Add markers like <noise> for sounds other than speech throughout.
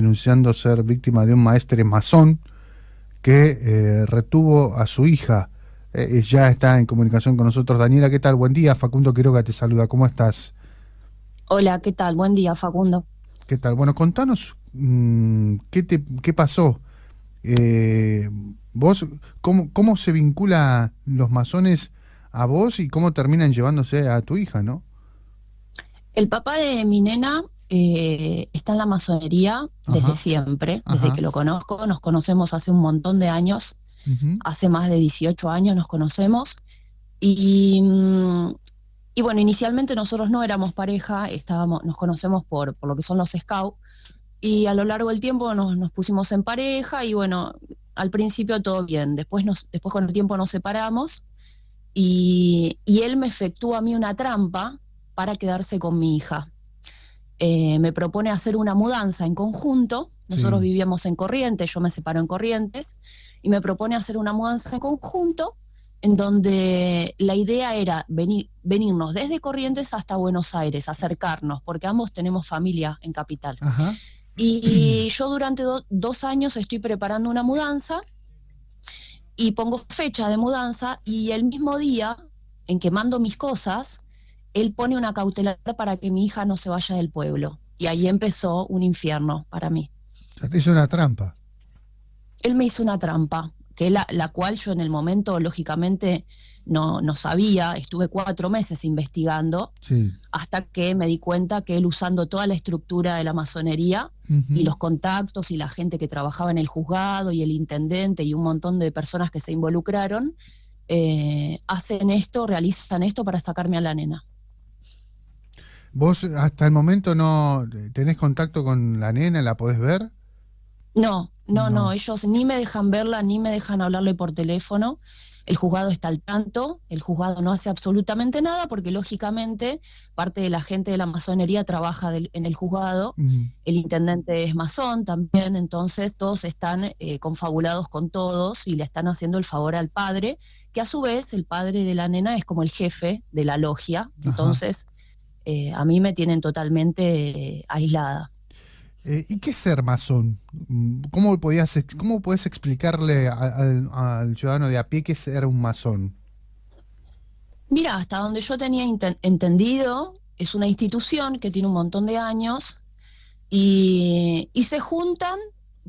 denunciando ser víctima de un maestre masón que eh, retuvo a su hija. Eh, eh, ya está en comunicación con nosotros. Daniela, ¿qué tal? Buen día. Facundo Quiroga te saluda. ¿Cómo estás? Hola, ¿qué tal? Buen día, Facundo. ¿Qué tal? Bueno, contanos mm, ¿qué, te, qué pasó. ¿Vos cómo, cómo se vincula los masones a vos y cómo terminan llevándose a tu hija, no? El papá de mi nena eh, está en la masonería desde siempre, desde que lo conozco. Nos conocemos hace un montón de años, hace más de 18 años nos conocemos. Y, mm, y, bueno, inicialmente nosotros no éramos pareja, estábamos, nos conocemos por, por lo que son los scouts. Y a lo largo del tiempo nos, pusimos en pareja y bueno, al principio todo bien. Después, nos, después con el tiempo nos separamos y, y él me efectuó a mí una trampa para quedarse con mi hija. Eh, me propone hacer una mudanza en conjunto. Nosotros vivíamos en Corrientes, yo me separo en Corrientes, y me propone hacer una mudanza en conjunto en donde la idea era venir, venirnos desde Corrientes hasta Buenos Aires, acercarnos, porque ambos tenemos familia en Capital. Y, <clears throat> yo durante dos años estoy preparando una mudanza y pongo fecha de mudanza y el mismo día en que mando mis cosas, él pone una cautelar para que mi hija no se vaya del pueblo. Y ahí empezó un infierno para mí. te hizo una trampa. Él me hizo una trampa, que la, cual yo en el momento, lógicamente, no, no sabía. Estuve cuatro meses investigando hasta que me di cuenta que él usando toda la estructura de la masonería y los contactos y la gente que trabajaba en el juzgado y el intendente y un montón de personas que se involucraron, eh, hacen esto, realizan esto para sacarme a la nena. ¿Vos hasta el momento no tenés contacto con la nena? ¿La podés ver? No, no, no, ellos ni me dejan verla, ni me dejan hablarle por teléfono. El juzgado está al tanto, el juzgado no hace absolutamente nada porque lógicamente parte de la gente de la masonería trabaja en el juzgado, mm. el intendente es masón también, entonces todos están eh, confabulados con todos y le están haciendo el favor al padre, que a su vez el padre de la nena es como el jefe de la logia, entonces... Eh, a mí me tienen totalmente eh, aislada. Eh, ¿Y qué es ser masón? ¿Cómo, podías, ¿Cómo puedes explicarle al ciudadano de a pie qué es ser un masón? Mira, hasta donde yo tenía entendido, es una institución que tiene un montón de años y se juntan,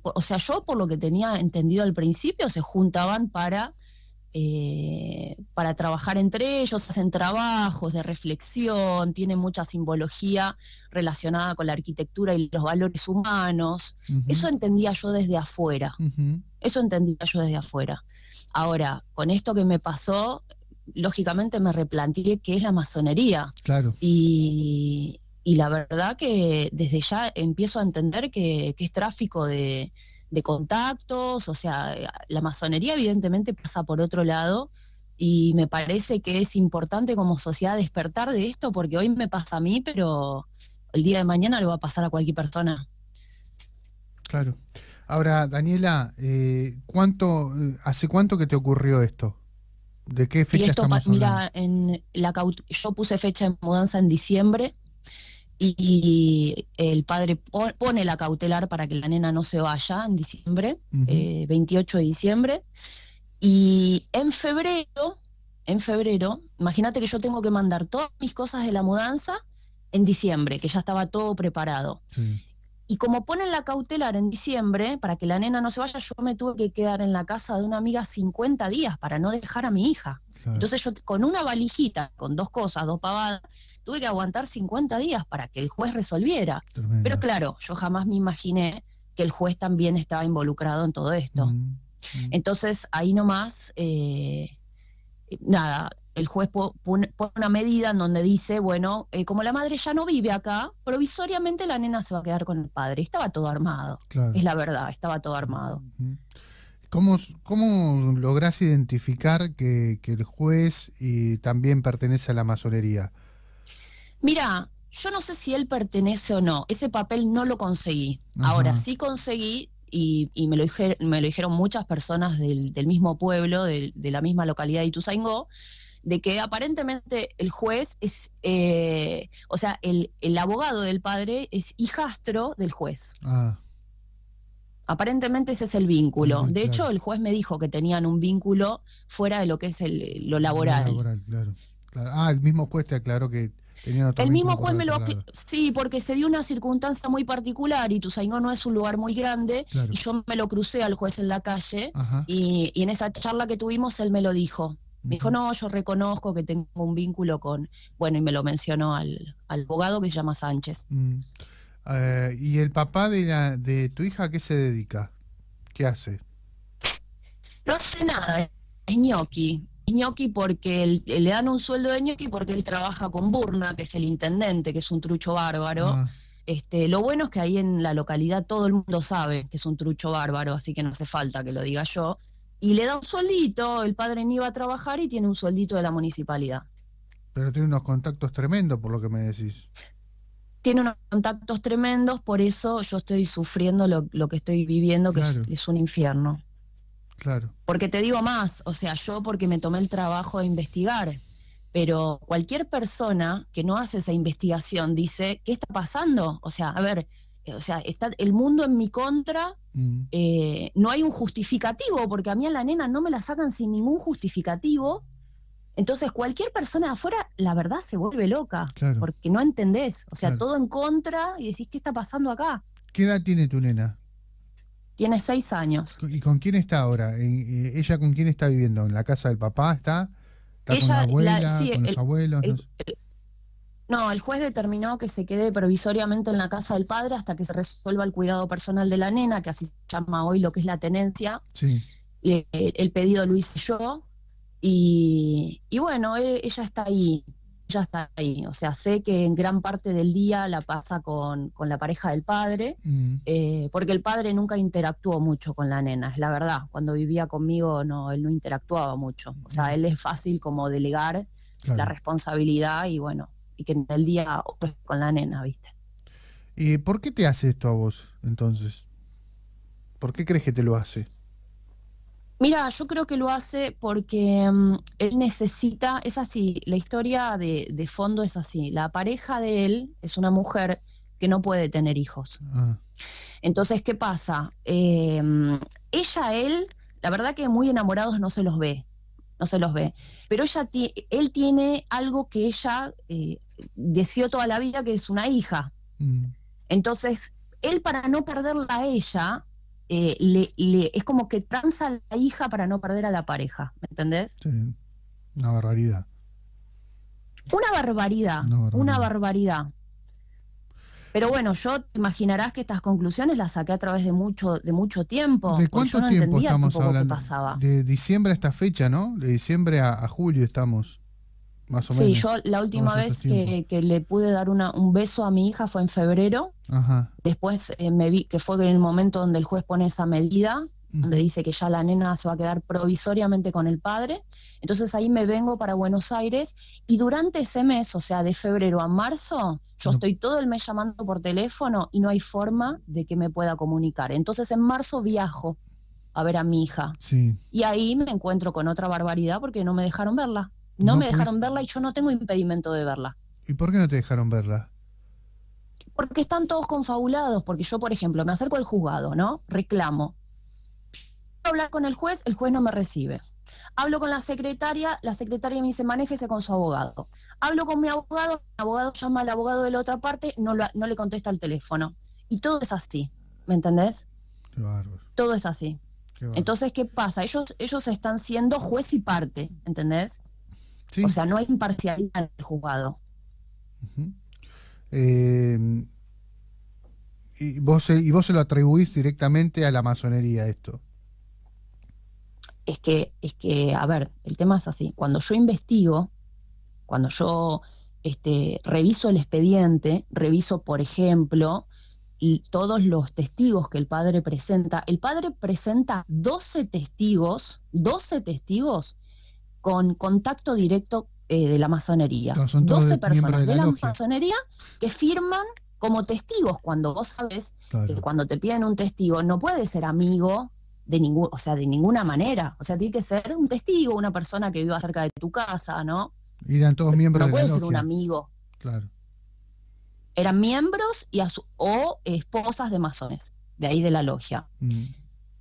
o sea, yo por lo que tenía entendido al principio, se juntaban para eh, para trabajar entre ellos, hacen trabajos de reflexión, tienen mucha simbología relacionada con la arquitectura y los valores humanos. Eso entendía yo desde afuera. Eso entendía yo desde afuera. Ahora, con esto que me pasó, lógicamente me replanteé qué es la masonería. Claro. Y, la verdad que desde ya empiezo a entender que es tráfico de, de contactos, o sea, eh, la masonería evidentemente pasa por otro lado y me parece que es importante como sociedad despertar de esto porque hoy me pasa a mí, pero el día de mañana lo va a pasar a cualquier persona. Claro. Ahora, Daniela, eh, ¿cuánto, eh, ¿hace cuánto que te ocurrió esto? ¿De qué fecha Mira, en la, yo puse fecha de mudanza en diciembre, y el padre pone la cautelar para que la nena no se vaya en diciembre, 28 eh, de diciembre. Y en febrero, en febrero, imagínate que yo tengo que mandar todas mis cosas de la mudanza en diciembre, que ya estaba todo preparado. Y como ponen la cautelar en diciembre, para que la nena no se vaya, yo me tuve que quedar en la casa de una amiga 50 días para no dejar a mi hija. Entonces yo con una valijita, con dos cosas, dos pavadas, tuve que aguantar 50 días para que el juez resolviera. Pero claro, yo jamás me imaginé que el juez también estaba involucrado en todo esto. Mm, mm. Entonces ahí nomás... Eh, nada, el juez pone una medida en donde dice, bueno, eh, como la madre ya no vive acá, provisoriamente la nena se va a quedar con el padre. Estaba todo armado, es la verdad, estaba todo armado. ¿Cómo, cómo lográs identificar que, el juez y también pertenece a la masonería? Mira, yo no sé si él pertenece o no, ese papel no lo conseguí. Ahora sí conseguí y, me, lo dijeron muchas personas del, mismo pueblo, de la misma localidad de Ituzaingó, de que aparentemente el juez es, eh, o sea, el, abogado del padre es hijastro del juez. Ah. Aparentemente ese es el vínculo. de hecho, el juez me dijo que tenían un vínculo fuera de lo que es lo laboral. Ah, el mismo juez te aclaró que tenían otro El mismo juez me lo Sí, porque se dio una circunstancia muy particular y Tusaingó no es un lugar muy grande y yo me lo crucé al juez en la calle y, y, en esa charla que tuvimos él me lo dijo. Me dijo, no, yo reconozco que tengo un vínculo con, bueno, y me lo mencionó al, abogado que se llama Sánchez. Mm. Eh, ¿Y el papá de, la, de tu hija a qué se dedica? ¿Qué hace? No hace nada, es ñoqui. Es ñoqui porque le dan un sueldo de ñoqui porque él trabaja con Burna, que es el intendente, que es un trucho bárbaro. Ah. Este, lo bueno es que ahí en la localidad todo el mundo sabe que es un trucho bárbaro, así que no hace falta que lo diga yo y le da un sueldito, el padre ni va a trabajar y tiene un sueldito de la municipalidad. Pero tiene unos contactos tremendos, por lo que me decís. Tiene unos contactos tremendos, por eso yo estoy sufriendo lo, que estoy viviendo, que es, es, un infierno. Claro. Porque te digo más, o sea, yo porque me tomé el trabajo de investigar, pero cualquier persona que no hace esa investigación dice, ¿qué está pasando? O sea, a ver, o sea, está el mundo en mi contra, mm. eh, no hay un justificativo, porque a mí a la nena no me la sacan sin ningún justificativo. Entonces, cualquier persona de afuera, la verdad, se vuelve loca, porque no entendés. O sea, todo en contra y decís, ¿qué está pasando acá? ¿Qué edad tiene tu nena? Tiene seis años. ¿Y con quién está ahora? Eh, eh, ¿Ella con quién está viviendo? ¿En la casa del papá está? ¿Está con la abuela, con los abuelos? No, el juez determinó que se quede provisoriamente en la casa del padre hasta que se resuelva el cuidado personal de la nena, que así se llama hoy lo que es la tenencia. Sí. el pedido lo hice yo. Y, bueno, e, ella está ahí, ella está ahí. O sea, sé que en gran parte del día la pasa con, la pareja del padre, mm. eh, porque el padre nunca interactuó mucho con la nena, es la verdad. Cuando vivía conmigo, no, él no interactuaba mucho. O sea, mm. él es fácil como delegar la responsabilidad y bueno, y que en el día con la nena, ¿viste? ¿Y por qué te hace esto a vos entonces? ¿Por qué crees que te lo hace? Mira, yo creo que lo hace porque mm, él necesita, es así, la historia de, fondo es así, la pareja de él es una mujer que no puede tener hijos. Ah. Entonces, ¿qué pasa? Eh, mm, ella, él, la verdad que muy enamorados no se los ve no se los ve. Pero ella él tiene algo que ella eh, deseó toda la vida, que es una hija. Mm. Entonces, él para no perderla a ella, eh, le, es como que tranza a la hija para no perder a la pareja, ¿me entendés? Sí, Una barbaridad, una barbaridad. Una barbaridad. Pero bueno, yo te imaginarás que estas conclusiones las saqué a través de mucho, de mucho tiempo. ¿De cuánto tiempo estamos hablando? De diciembre a esta fecha, ¿no? De diciembre a, julio estamos. Más o menos. sí, yo la última vez que, le pude dar una, un beso a mi hija fue en febrero. Ajá. Después eh, me vi que fue en el momento donde el juez pone esa medida donde dice que ya la nena se va a quedar provisoriamente con el padre. Entonces ahí me vengo para Buenos Aires y durante ese mes, o sea, de febrero a marzo, yo estoy todo el mes llamando por teléfono y no hay forma de que me pueda comunicar. Entonces en marzo viajo a ver a mi hija. Y ahí me encuentro con otra barbaridad porque no me dejaron verla. no me dejaron verla y yo no tengo impedimento de verla. ¿Y por qué no te dejaron verla? Porque están todos confabulados, porque yo, por ejemplo, me acerco al juzgado, ¿no? Reclamo, hablar con el juez, el juez no me recibe. Hablo con la secretaria, la secretaria me dice, manéjese con su abogado. Hablo con mi abogado, mi abogado llama al abogado de la otra parte, no, le contesta el teléfono. Y todo es así, ¿me entendés? todo es así. Entonces, ¿qué pasa? Ellos, ellos están siendo juez y parte, ¿entendés? O sea, no hay imparcialidad en el juzgado. Em, y, vos, ¿Y vos se lo atribuís directamente a la masonería esto? es que, es que, a ver, el tema es así. Cuando yo investigo, cuando yo este, reviso el expediente, reviso, por ejemplo, todos los testigos que el padre presenta. El padre presenta 12 testigos, 12 testigos con contacto directo eh, de la masonería. 12 personas de, la, masonería que firman como testigos cuando vos sabes que cuando te piden un testigo no puede ser amigo de o sea, de ninguna manera. O sea, tiene que ser un testigo, una persona que viva cerca de tu casa, ¿no? eran todos miembros de la puede ser un amigo. Claro. Eran miembros y a o esposas de masones, de ahí de la logia. Mm.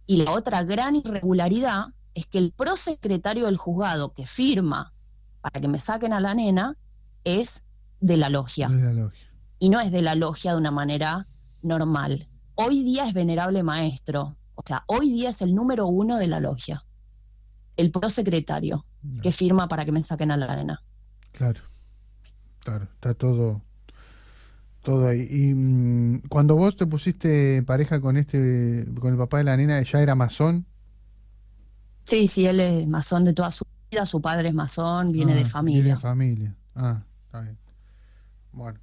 Y la otra gran irregularidad es que el prosecretario del juzgado que firma para que me saquen a la nena es de la logia. De la logia. Y no es de la logia de una manera normal. Hoy día es venerable maestro, o sea, hoy día es el número uno de la logia, el prosecretario secretario que firma para que me saquen a la arena. Claro, claro, está todo, todo ahí. Y mm, cuando vos te pusiste pareja con este, con el papá de la nena, ¿ya era masón? Sí, sí, él es masón de toda su vida, su padre es masón, viene de ah, familia. Viene de familia, ah, está bien. Bueno,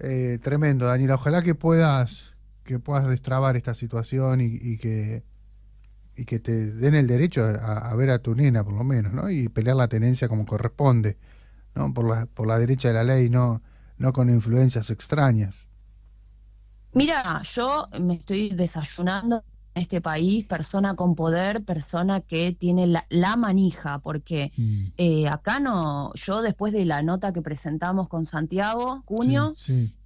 eh, tremendo, Daniela, ojalá que puedas que puedas destrabar esta situación y, que y que te den el derecho a, ver a tu nena por lo menos, ¿no? Y pelear la tenencia como corresponde, ¿no? Por la, por la derecha de la ley, no, no con influencias extrañas. Mira, yo me estoy desayunando este país, persona con poder, persona que tiene la, manija, porque mm. eh, acá no, yo después de la nota que presentamos con Santiago Cuño,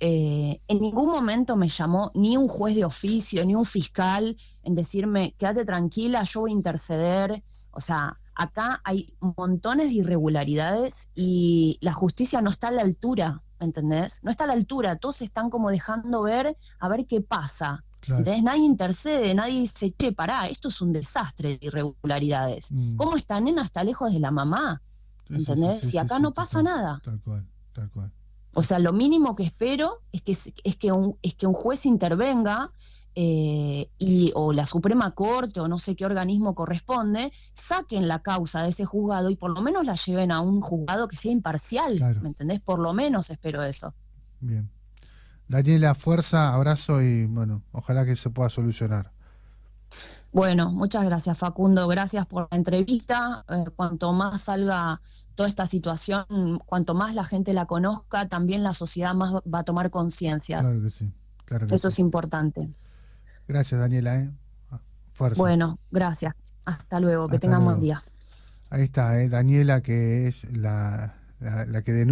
eh, en ningún momento me llamó ni un juez de oficio, ni un fiscal en decirme, quédate tranquila, yo voy a interceder, o sea... Acá hay montones de irregularidades y la justicia no está a la altura, ¿entendés? No está a la altura, todos están como dejando ver a ver qué pasa. Entonces nadie intercede, nadie dice, ¿qué? pará, esto es un desastre de irregularidades. Mm. ¿Cómo esta nena está lejos de la mamá? ¿Entendés? y acá no pasa nada. Tal cual, tal cual. O sea, lo mínimo que espero es que, es que, un, es que un juez intervenga eh, y, o la Suprema Corte o no sé qué organismo corresponde, saquen la causa de ese juzgado y por lo menos la lleven a un juzgado que sea imparcial. ¿Me entendés? Por lo menos espero eso. Bien. Daniela, fuerza, abrazo y bueno, ojalá que se pueda solucionar. Bueno, muchas gracias Facundo, gracias por la entrevista. Eh, cuanto más salga toda esta situación, cuanto más la gente la conozca, también la sociedad más va a tomar conciencia. Claro que sí, claro que Eso es importante. Gracias Daniela, ¿eh? ah, fuerza. Bueno, gracias. Hasta luego, que tengamos buen día. Ahí está, ¿eh? Daniela que es la, la que denuncia.